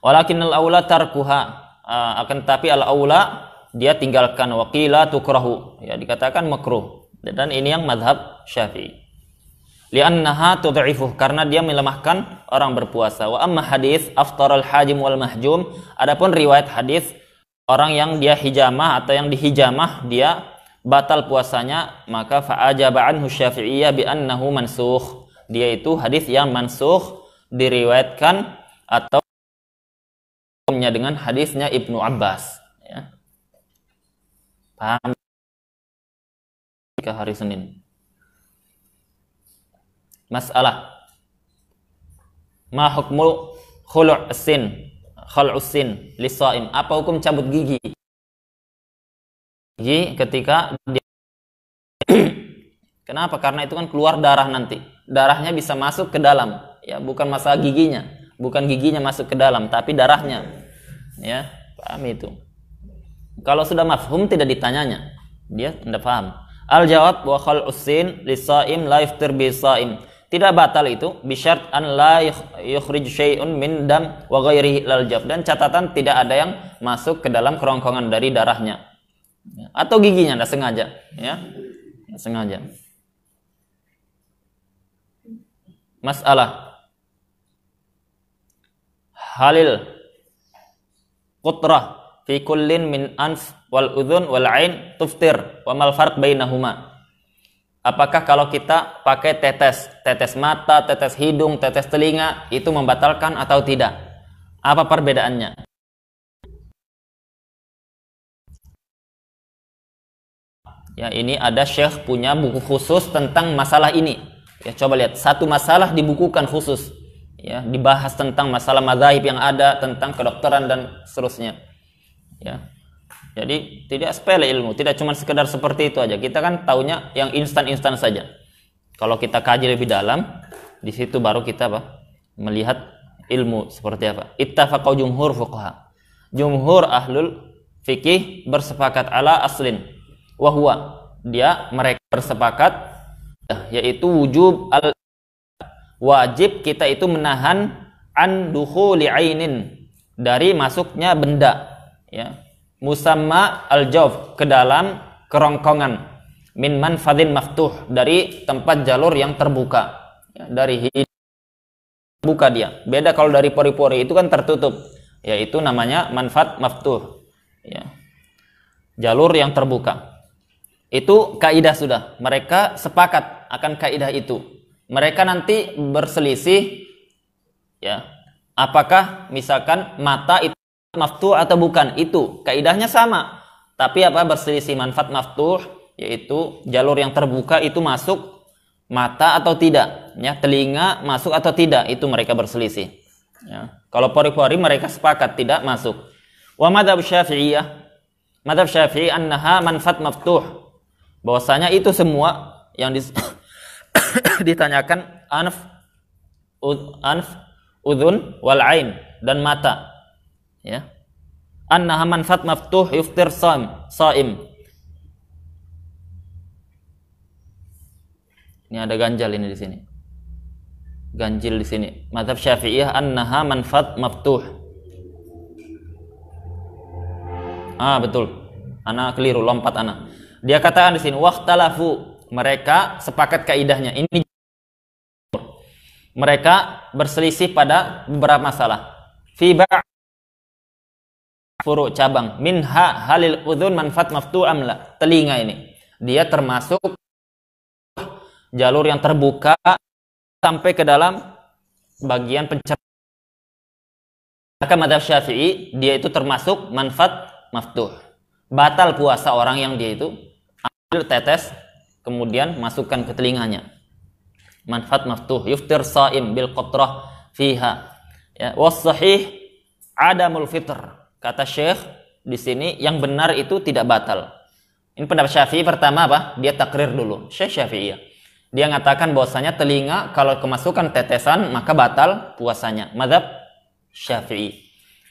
Walakin al-aula tarkuha, ah, akan tapi al-aula dia tinggalkan wakila tukrahu ya dikatakan makruh dan ini yang madhab syafi'i li'annaha tud'ifuh karena dia melemahkan orang berpuasa wa amma hadis aftaral hajim wal mahjum adapun riwayat hadis orang yang dia hijamah atau yang dihijamah dia batal puasanya maka fa'ajaba anhu syafi'iyah an nahu mansuh. dia itu hadis yang mansuh diriwayatkan atau punya dengan hadisnya Ibnu Abbas ya. paham Jika hari Senin Masalah. Ma hukmu khulu' sin sin lisaim. Apa hukum cabut gigi? Gigi ketika dia Kenapa? Karena itu kan keluar darah nanti. Darahnya bisa masuk ke dalam, ya bukan masalah giginya, bukan giginya masuk ke dalam, tapi darahnya. Ya, paham itu. Kalau sudah mafhum tidak ditanyanya. Dia tidak paham. Al jawab wa usin lisaim la yuftir tidak batal itu bisyart an la yukhrij syai'un min dam wa ghairi lal jaf dan catatan tidak ada yang masuk ke dalam kerongkongan dari darahnya ya, atau giginya tidak sengaja ya tidak sengaja masalah halil qutrah fi kullin min anf wal udhun wal ain tuftir wa mal farq bainahuma Apakah kalau kita pakai tetes, tetes mata, tetes hidung, tetes telinga itu membatalkan atau tidak? Apa perbedaannya? Ya, ini ada Syekh punya buku khusus tentang masalah ini. Ya, coba lihat, satu masalah dibukukan khusus. Ya, dibahas tentang masalah mazhab yang ada, tentang kedokteran dan seterusnya. Ya, jadi tidak sepele ilmu, tidak cuma sekedar seperti itu aja. Kita kan taunya yang instan-instan saja. Kalau kita kaji lebih dalam, di situ baru kita apa? melihat ilmu seperti apa. Ittafaqu jumhur fuqaha. Jumhur ahlul fikih bersepakat ala aslin wahwa. Dia mereka bersepakat yaitu wujub al wajib kita itu menahan an dukhuli ainin dari masuknya benda ya musamma al-jawf ke dalam kerongkongan min manfadin maftuh dari tempat jalur yang terbuka ya, dari buka dia beda kalau dari pori-pori itu kan tertutup yaitu namanya manfaat maftuh ya. jalur yang terbuka itu kaidah sudah mereka sepakat akan kaidah itu mereka nanti berselisih ya apakah misalkan mata itu maftuh atau bukan itu kaidahnya sama tapi apa berselisih manfaat maftuh yaitu jalur yang terbuka itu masuk mata atau tidak ya telinga masuk atau tidak itu mereka berselisih ya. kalau pori-pori mereka sepakat tidak masuk wa madhab syafi'iyah madhab syafi'i annaha manfaat maftuh bahwasanya itu semua yang dis [coughs] ditanyakan anf anf udhun walain dan mata ya annaha man fat maftuh yuftir saim saim ini ada ganjal ini di sini ganjil di sini madhab syafi'iyah annaha man fat maftuh ah betul anak keliru lompat anak dia katakan di sini waktalafu mereka sepakat kaidahnya ini mereka berselisih pada beberapa masalah fi furu cabang minha halil udhun manfaat maftu amla telinga ini dia termasuk jalur yang terbuka sampai ke dalam bagian pencerahan maka madhab syafi'i dia itu termasuk manfaat maftu batal puasa orang yang dia itu ambil tetes kemudian masukkan ke telinganya manfaat maftu yuftir saim bil qatrah fiha ya was sahih adamul fitr Kata Syekh di sini yang benar itu tidak batal. Ini pendapat Syafi'i pertama apa? Dia takrir dulu. Syekh Syafi'i iya. Dia mengatakan bahwasanya telinga kalau kemasukan tetesan maka batal puasanya. Madhab Syafi'i.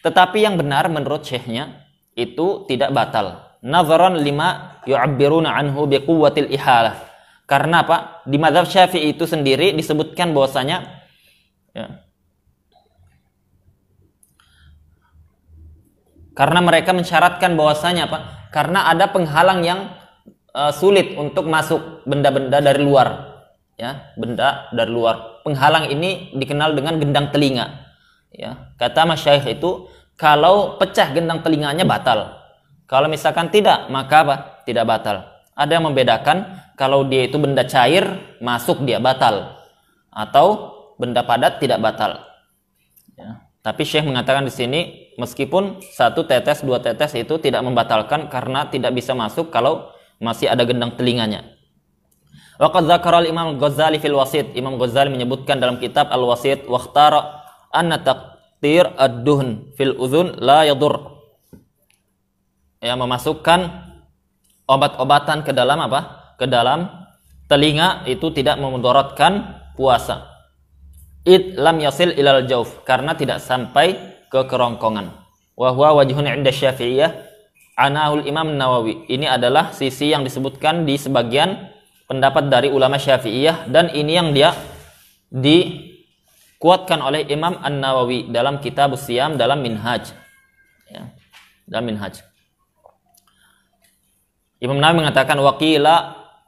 Tetapi yang benar menurut Syekhnya itu tidak batal. Nazaran lima yu'abbiruna anhu biquwwatil ihalah. Karena apa? Di madhab Syafi'i itu sendiri disebutkan bahwasanya ya, Karena mereka mensyaratkan bahwasanya apa? Karena ada penghalang yang uh, sulit untuk masuk benda-benda dari luar. Ya, benda dari luar. Penghalang ini dikenal dengan gendang telinga. Ya, kata mas syaikh itu kalau pecah gendang telinganya batal. Kalau misalkan tidak, maka apa? Tidak batal. Ada yang membedakan kalau dia itu benda cair masuk dia batal atau benda padat tidak batal. Ya. Tapi Syekh mengatakan di sini meskipun satu tetes dua tetes itu tidak membatalkan karena tidak bisa masuk kalau masih ada gendang telinganya Waqad dzakara Imam Ghazali fil Wasit. Imam Ghazali menyebutkan dalam kitab Al Wasit waqtara anna taqtir ad-duhn fil uzun la yadur. Ya memasukkan obat-obatan ke dalam apa? Ke dalam telinga itu tidak memudaratkan puasa. It lam yasil ilal jauf karena tidak sampai kekerongkongan. Wahwa wajhun inda syafi'iyah anahul imam nawawi. Ini adalah sisi yang disebutkan di sebagian pendapat dari ulama syafi'iyah dan ini yang dia dikuatkan oleh Imam An-Nawawi dalam kitab Siyam dalam Minhaj. Ya, dalam Minhaj. Imam Nawawi mengatakan waqila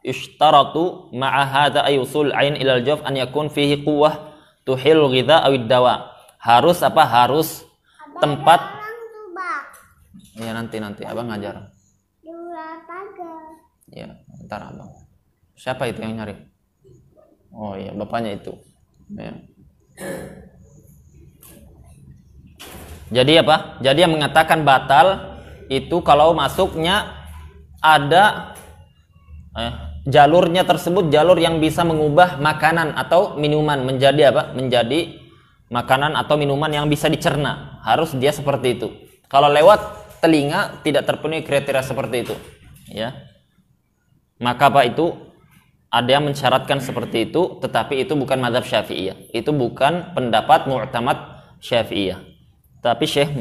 ishtaratu ma'a hadza ay usul ain ilal jawf an yakun fihi quwwah tuhil ghidha awid dawa. Harus apa? Harus tempat Ya nanti nanti abang ngajar. Di pagar. Ya ntar abang. Siapa itu yang nyari? Oh iya bapaknya itu. Ya. Jadi apa? Jadi yang mengatakan batal itu kalau masuknya ada eh, jalurnya tersebut jalur yang bisa mengubah makanan atau minuman menjadi apa? Menjadi makanan atau minuman yang bisa dicerna. Harus dia seperti itu. Kalau lewat telinga tidak terpenuhi kriteria seperti itu, ya. Maka apa itu? Ada yang mensyaratkan seperti itu, tetapi itu bukan madhab syafi'iyah. Itu bukan pendapat mu'tamad syafi'iyah. Tapi Syekh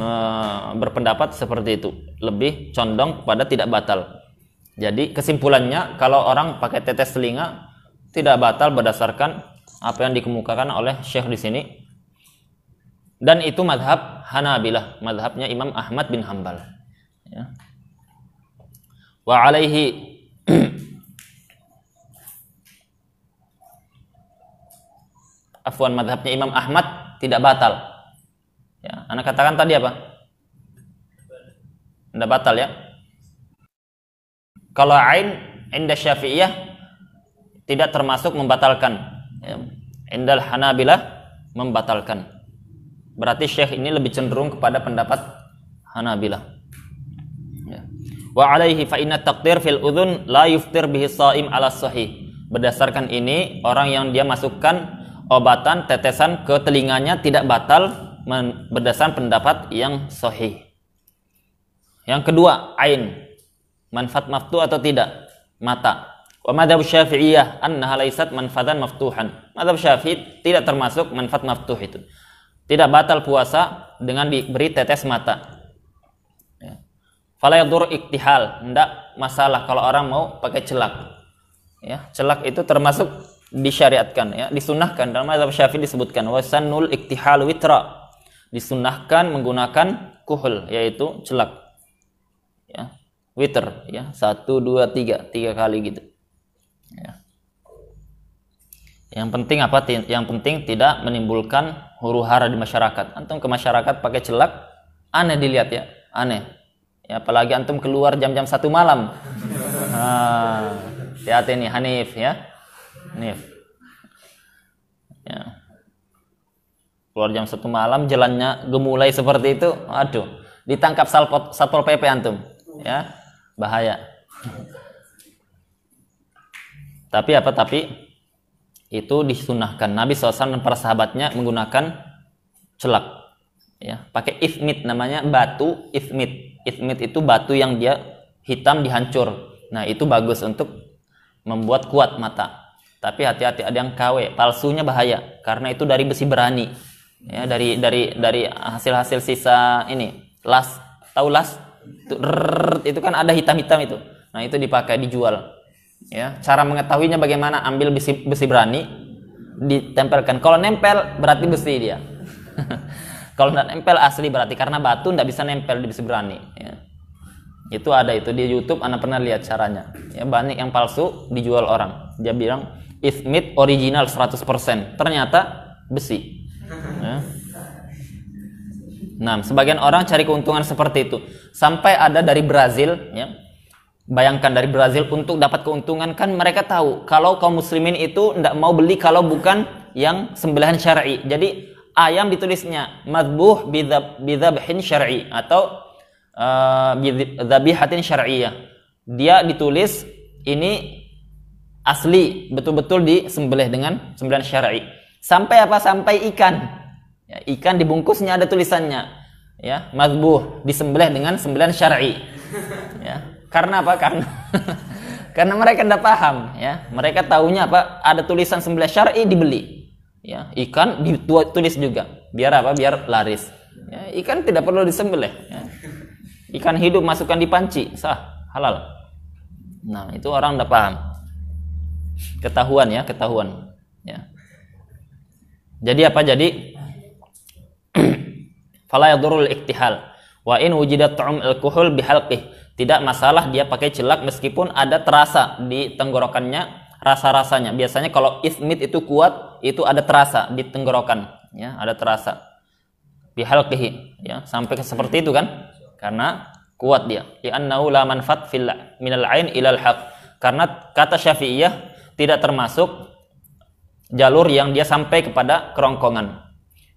berpendapat seperti itu, lebih condong kepada tidak batal. Jadi kesimpulannya kalau orang pakai tetes telinga tidak batal berdasarkan apa yang dikemukakan oleh Syekh di sini dan itu madhab Hanabilah, madhabnya Imam Ahmad bin Hambal. Ya. Wa alaihi [clears throat] afwan madhabnya Imam Ahmad tidak batal. Ya, anak katakan tadi apa? Tidak batal ya. Kalau ain inda syafi'iyah tidak termasuk membatalkan. Ya. Indal hanabilah membatalkan. Berarti Syekh ini lebih cenderung kepada pendapat Hanabilah. Ya. Wa alaihi fa inna taqdir fil udhun la yuftir bihi shaim ala sahih. Berdasarkan ini, orang yang dia masukkan obatan tetesan ke telinganya tidak batal berdasarkan pendapat yang sahih. Yang kedua, ain. Manfaat maftu atau tidak? Mata. Wa madhab syafi'iyah anna laysat manfaatan maftuhan. Madhab syafi'i tidak termasuk manfaat maftuh itu. Tidak batal puasa dengan diberi tetes mata. Ya. Fala yadur iktihal, tidak masalah kalau orang mau pakai celak. Ya, celak itu termasuk disyariatkan ya, disunahkan dalam mazhab Syafi'i disebutkan wasanul iktihal witra. Disunahkan menggunakan kuhul yaitu celak. Ya. Witer ya, satu dua tiga tiga kali gitu. Ya. Yang penting apa? Yang penting tidak menimbulkan huru hara di masyarakat. Antum ke masyarakat pakai celak, aneh dilihat ya, aneh. Ya, apalagi antum keluar jam-jam satu malam. Ah, hati-hati ah, nih Hanif ya, Hanif. Ya. Keluar jam satu malam, jalannya gemulai seperti itu, aduh, ditangkap salpot, satpol pp antum, ya, bahaya. Tapi apa tapi itu disunahkan Nabi SAW dan para sahabatnya menggunakan celak ya pakai ifmit namanya batu ifmit ifmit itu batu yang dia hitam dihancur nah itu bagus untuk membuat kuat mata tapi hati-hati ada yang KW palsunya bahaya karena itu dari besi berani ya dari dari dari hasil-hasil sisa ini las tahu las itu, rrr, itu kan ada hitam-hitam itu nah itu dipakai dijual ya cara mengetahuinya bagaimana ambil besi besi berani ditempelkan kalau nempel berarti besi dia [laughs] kalau tidak nempel asli berarti karena batu tidak bisa nempel di besi berani ya. itu ada itu di YouTube anda pernah lihat caranya ya, banyak yang palsu dijual orang dia bilang ismit original 100% ternyata besi ya. nah sebagian orang cari keuntungan seperti itu sampai ada dari Brazil ya Bayangkan dari Brazil untuk dapat keuntungan kan mereka tahu kalau kaum muslimin itu tidak mau beli kalau bukan yang sembelihan syar'i. Jadi ayam ditulisnya madbuh bidzabhin syar'i atau uh, eh, bidzabihatin syar'iyah. Dia ditulis ini asli betul-betul disembelih dengan sembelihan syar'i. Sampai apa? Sampai ikan. Ya, ikan dibungkusnya ada tulisannya ya, madbuh disembelih dengan sembelihan syar'i. Ya karena apa? Karena [laughs] karena mereka tidak paham ya. Mereka tahunya apa? Ada tulisan sembelih syar'i dibeli. Ya, ikan ditulis juga. Biar apa? Biar laris. Ya, ikan tidak perlu disembelih ya. Ikan hidup masukkan di panci, sah, halal. Nah, itu orang tidak paham. Ketahuan ya, ketahuan. Ya. Jadi apa? Jadi [clears throat] falayadurul ikhtihal ikhtihal Wa in wujidat ta'um alkohol bihalqih. Tidak masalah dia pakai celak meskipun ada terasa di tenggorokannya rasa-rasanya. Biasanya kalau ismit itu kuat, itu ada terasa di tenggorokan, ya, ada terasa. Bihalqihi, ya, sampai seperti itu kan? Karena kuat dia. Li'annahu la manfaat fil minal ain ilal haq. Karena kata Syafi'iyah tidak termasuk jalur yang dia sampai kepada kerongkongan.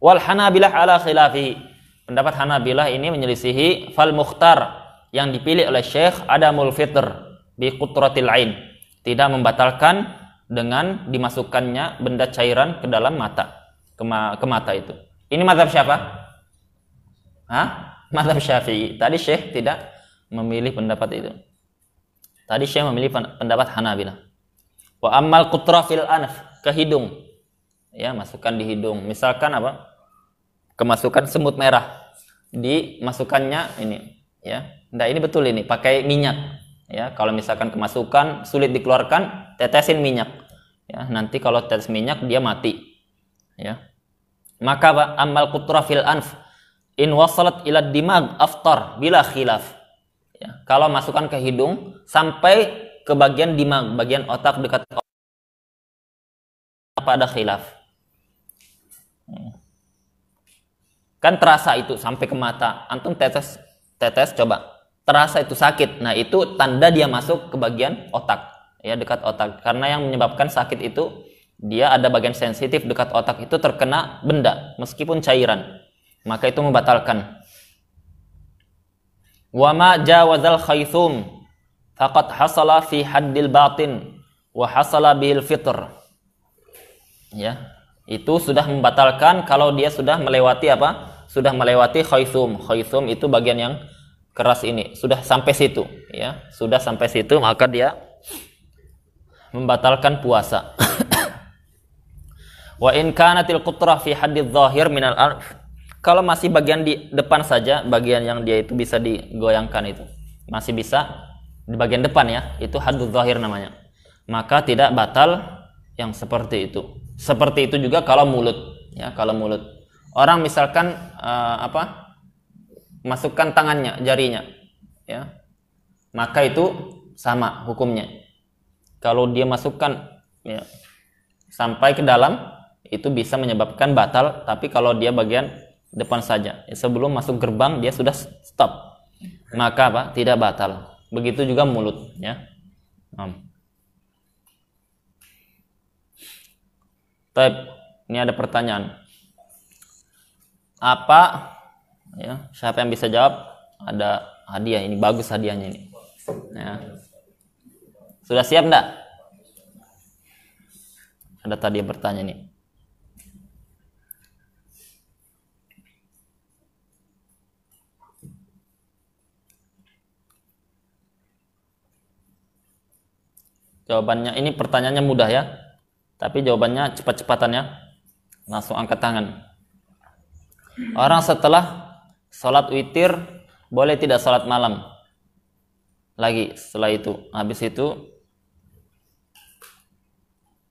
Wal Hanabilah ala khilafihi pendapat Hanabilah ini menyelisihi fal mukhtar yang dipilih oleh Syekh adamul fitr bi qutratil ain tidak membatalkan dengan dimasukkannya benda cairan ke dalam mata ke, ma ke mata itu ini mazhab siapa? Hah? Mazhab Syafi'i. Tadi Syekh tidak memilih pendapat itu. Tadi Syekh memilih pendapat Hanabilah. Wa ammal qutra fil anf, ke hidung. Ya, masukkan di hidung. Misalkan apa? kemasukan semut merah di masukannya ini ya nah ini betul ini pakai minyak ya kalau misalkan kemasukan sulit dikeluarkan tetesin minyak ya nanti kalau tetes minyak dia mati ya maka amal kutra fil anf in wasalat ila dimag aftar bila khilaf ya, kalau masukkan ke hidung sampai ke bagian dimag bagian otak dekat otak, ada khilaf Kan terasa itu sampai ke mata. Antum tetes tetes coba. Terasa itu sakit. Nah, itu tanda dia masuk ke bagian otak. Ya, dekat otak. Karena yang menyebabkan sakit itu dia ada bagian sensitif dekat otak itu terkena benda meskipun cairan. Maka itu membatalkan. Wama jawazal khaythum faqad hasala fi haddil batin wa hasala bil fitr. Ya, itu sudah membatalkan kalau dia sudah melewati apa? Sudah melewati khaisum. Khaisum itu bagian yang keras ini. Sudah sampai situ, ya. Sudah sampai situ maka dia membatalkan puasa. [coughs] Wa in kanatil qutrah fi haddidz zahir minal arf Kalau masih bagian di depan saja, bagian yang dia itu bisa digoyangkan itu. Masih bisa di bagian depan ya, itu haddudz zahir namanya. Maka tidak batal yang seperti itu. Seperti itu juga kalau mulut, ya kalau mulut. Orang misalkan uh, apa? Masukkan tangannya, jarinya, ya. Maka itu sama hukumnya. Kalau dia masukkan ya, sampai ke dalam itu bisa menyebabkan batal, tapi kalau dia bagian depan saja, ya, sebelum masuk gerbang dia sudah stop. Maka apa? Tidak batal. Begitu juga mulut, ya. Hmm. Taip, ini ada pertanyaan. Apa ya, siapa yang bisa jawab? Ada hadiah ini bagus hadiahnya ini. Ya. Sudah siap enggak? Ada tadi yang bertanya nih. Jawabannya ini pertanyaannya mudah ya. Tapi jawabannya cepat-cepatan ya. Langsung angkat tangan. Orang setelah sholat witir boleh tidak sholat malam lagi setelah itu. Habis itu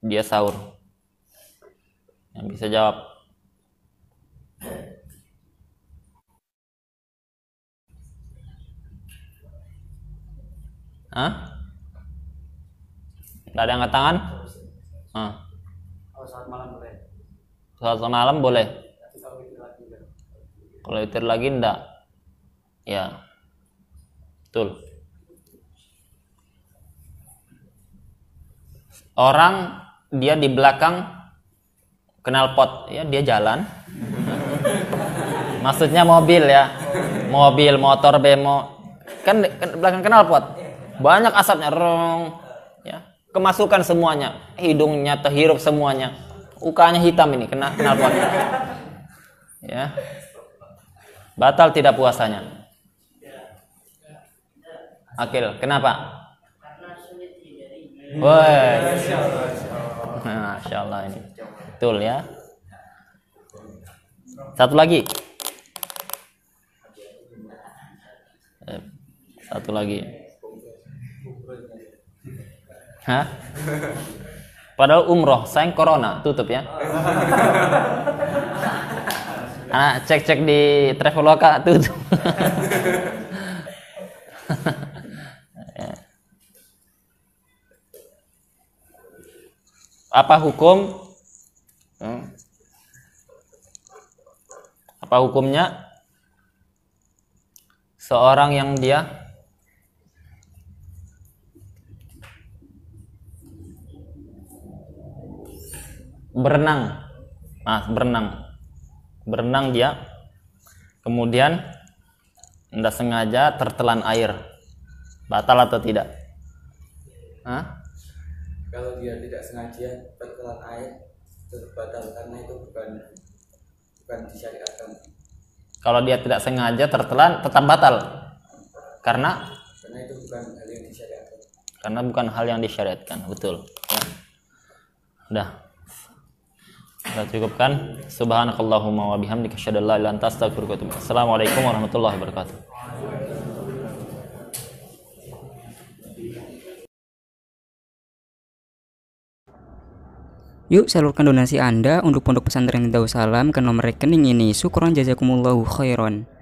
dia sahur. Yang bisa jawab. Hah? Tidak ada angkat tangan? ah. kalau oh, saat malam boleh Saat malam boleh kalau witir lagi enggak ya betul orang dia di belakang kenal pot ya dia jalan maksudnya mobil ya mobil motor bemo kan, kan belakang kenal pot banyak asapnya rong kemasukan semuanya hidungnya terhirup semuanya ukanya hitam ini kena kena ya batal tidak puasanya akil kenapa Wah, nah, Masya Allah ini betul ya satu lagi eh, satu lagi Hah? Padahal umroh, sayang corona, tutup ya. Anak cek-cek di Traveloka tutup. Apa hukum? Hmm? Apa hukumnya? Seorang yang dia berenang nah berenang berenang dia kemudian tidak sengaja tertelan air batal atau tidak Hah? kalau dia tidak sengaja tertelan air terbatal karena itu bukan bukan disyariatkan kalau dia tidak sengaja tertelan tetap batal karena karena itu bukan hal yang disyariatkan karena bukan hal yang disyariatkan betul ya. udah sudah cukup kan? Subhanakallahumma wa bihamdika asyhadu an la ilaha illa anta Assalamualaikum warahmatullahi wabarakatuh. Yuk salurkan donasi Anda untuk pondok pesantren Daus Salam ke nomor rekening ini. Syukron jazakumullahu khairan.